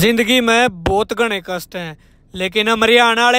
जिंदगी में बहुत घने कष्ट हैं लेकिन हम हरियाणा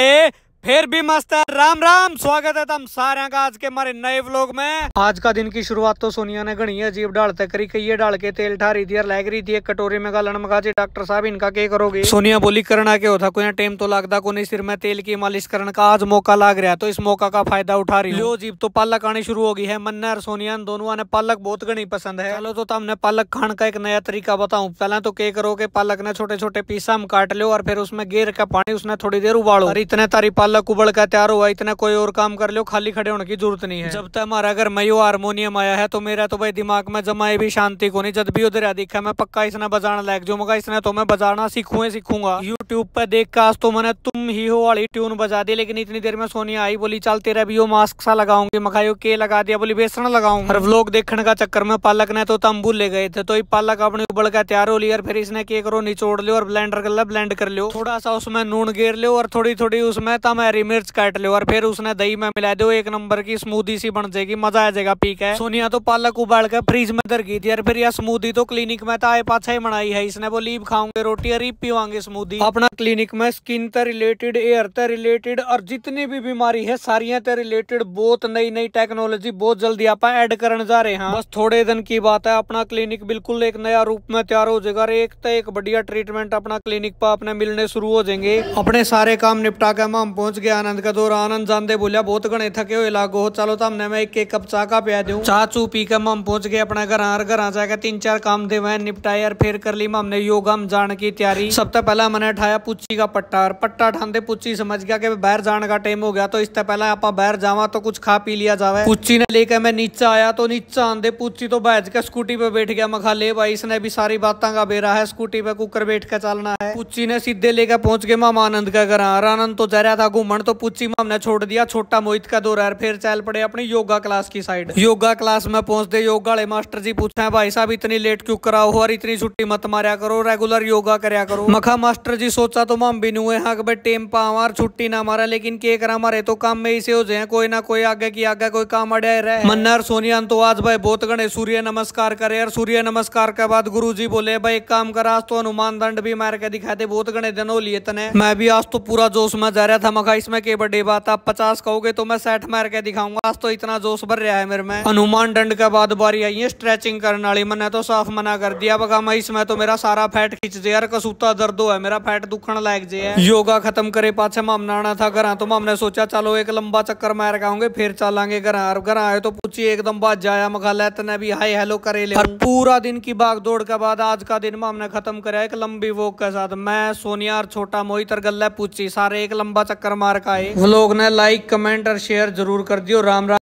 फिर भी मस्त है राम राम स्वागत है तुम सारे का आज के हमारे नए व्लॉग में आज का दिन की शुरुआत तो सोनिया ने घनी अजीब डालते करी कही डाल के तेल ठारी थी लग रही थी कटोरी में गालन मगा जी डॉक्टर साहब इनका के करोगे सोनिया बोली करना के होता कोई टेम तो लगता को नहीं सिर में तेल की मालिश करने का आज मौका लग रहा है तो इस मौका का फायदा उठा रही लो जीप तो पालक आनी शुरू होगी है मन्ना और सोनिया दोनों ने पालक बहुत घनी पसंद है चलो तो तुमने पालक खान का एक नया तरीका बताऊ पहले तो के करोगे पालक ने छोटे छोटे पीसा हम काट लो और फिर उसमें गेर का पानी उसने थोड़ी देर उबालो और इतने तारी पालक अल्लाह कुबड़ का तैयार हुआ इतना कोई और काम कर लो खाली खड़े होने की जरूरत नहीं है जब तक हमारा घर मयू हारमोनियम आया है तो मेरा तो भाई दिमाग में जमाए भी शांति को नहीं जब भी उधर दिखा मैं पक्का इसने बजाना लायक जाऊंगा इसने तो मैं बजाना सीखू ही सीखूंगा यूट्यूब पर देख का आज तो मैंने तुम ही हो वाली ट्यून बजा दी लेकिन इतनी देर में सोनिया आई बोली चल तेरा भी यो मास्क सा लगाऊंगी मखाई के लगा दिया बोली बेसन लगाऊंगा हर लोग देखने का चक्कर में पालक ने तो तम्बू ले गए थे तो ये पालक अपने उबड़ का तैयार हो लिया फिर इसने के करो निचोड़ लियो और ब्लेंडर कर ब्लेंड कर लियो थोड़ा सा उसमें नून गेर लियो और थोड़ी थोड़ी उसमें तम हरी मिर्च काट लो और फिर उसने दही में मिला दो एक नंबर की स्मूदी सी बन जाएगी मजा आ जाएगा पी के सोनिया तो पालक उबाल कर फ्रिज में धर गई थी और फिर यह स्मूदी तो क्लिनिक में था तो पाछा ही बनाई है इसने वो लीव खाऊंगे रोटी और पीवांगे स्मूदी अपना क्लिनिक में स्किन से रिलेटेड एयर से रिलेटेड और जितनी भी बीमारी है सारिया से रिलेटेड बहुत नई नई टेक्नोलॉजी बहुत जल्दी आप एड कर जा रहे हैं बस थोड़े दिन की बात है अपना क्लिनिक बिल्कुल एक नया रूप में तैयार हो जाएगा एक तो एक बढ़िया ट्रीटमेंट अपना क्लिनिक पर अपने मिलने शुरू हो जाएंगे अपने सारे काम निपटा के हम पहुंच गया आनंद का दौर आनंद जानते बोलिया बहुत घने थके हुए लागो चलो तो हमने मैं एक एक कप चाह का पिया दू चाह चू पी कर हम पहुंच गए अपना घर हर घर आ जाकर तीन चार काम दे वह निपटाए और फिर कर ली हमने योगा हम जाने की तैयारी सबसे पहला मैंने उठाया पुची का पट्टा और पट्टा उठाते पुची समझ गया कि बाहर जाने का टाइम हो गया तो इससे पहला आप बाहर जावा तो कुछ खा पी लिया जावा पुची ने लेकर मैं नीचा आया तो नीचा आंदे पुची तो बैज के स्कूटी पे बैठ गया मखा ले भाई इसने भी सारी बातें का बेरा है स्कूटी पे कुकर बैठ कर चलना है पुची ने सीधे लेकर पहुंच गए मामा आनंद का घर आनंद तो जा रहा था घूमन तो पुच्ची माम ने छोड़ दिया छोटा मोहित का दो रैर फिर चल पड़े अपनी योगा क्लास की साइड योगा क्लास में पहुंचते योगा वाले मास्टर जी पूछा भाई साहब इतनी लेट क्यों कराओ और इतनी छुट्टी मत मारा करो रेगुलर योगा करया करो मखा मास्टर जी सोचा तो माम भी नुए हाँ भाई टेम पा छुट्टी ना मारा लेकिन के करा मारे तो काम में इसे हो जाए कोई ना कोई आगे की आगे कोई काम अड़े रहे मन्नर सोनिया तो आज भाई बहुत गणे सूर्य नमस्कार करे और सूर्य नमस्कार के बाद गुरु जी बोले भाई एक काम करा आज तो हनुमान दंड भी मार के दिखाए दिखाते बहुत गणे दिन हो लिए तने मैं भी आज तो पूरा जोश में जा रहा था गाइस इसमें के बर्थडे बात आप पचास कहोगे तो मैं सेठ मार के दिखाऊंगा आज तो इतना जोश भर रहा है मेरे में हनुमान दंड के बाद बारी आई है स्ट्रेचिंग करने वाली मैंने तो साफ मना कर दिया बगा मैं इसमें तो मेरा सारा फैट खींच जे यार कसूता दर्द हो है मेरा फैट दुखन लायक जे है योगा खत्म करे पाछे मामना आना था घर तो मामने सोचा चलो एक लंबा चक्कर मार के आऊंगे फिर चलांगे घर और घर आए तो पूछिए एकदम बात जाया मगाला तने भी हाई हेलो करे ले पूरा दिन की भाग दौड़ के बाद आज का दिन मामने खत्म कराया एक लंबी वॉक के साथ मैं सोनिया और छोटा मोहित और गल्ला पूछी सारे एक लंबा चक्कर मार्क का एक व्लॉग ने लाइक कमेंट और शेयर जरूर कर दियो राम राम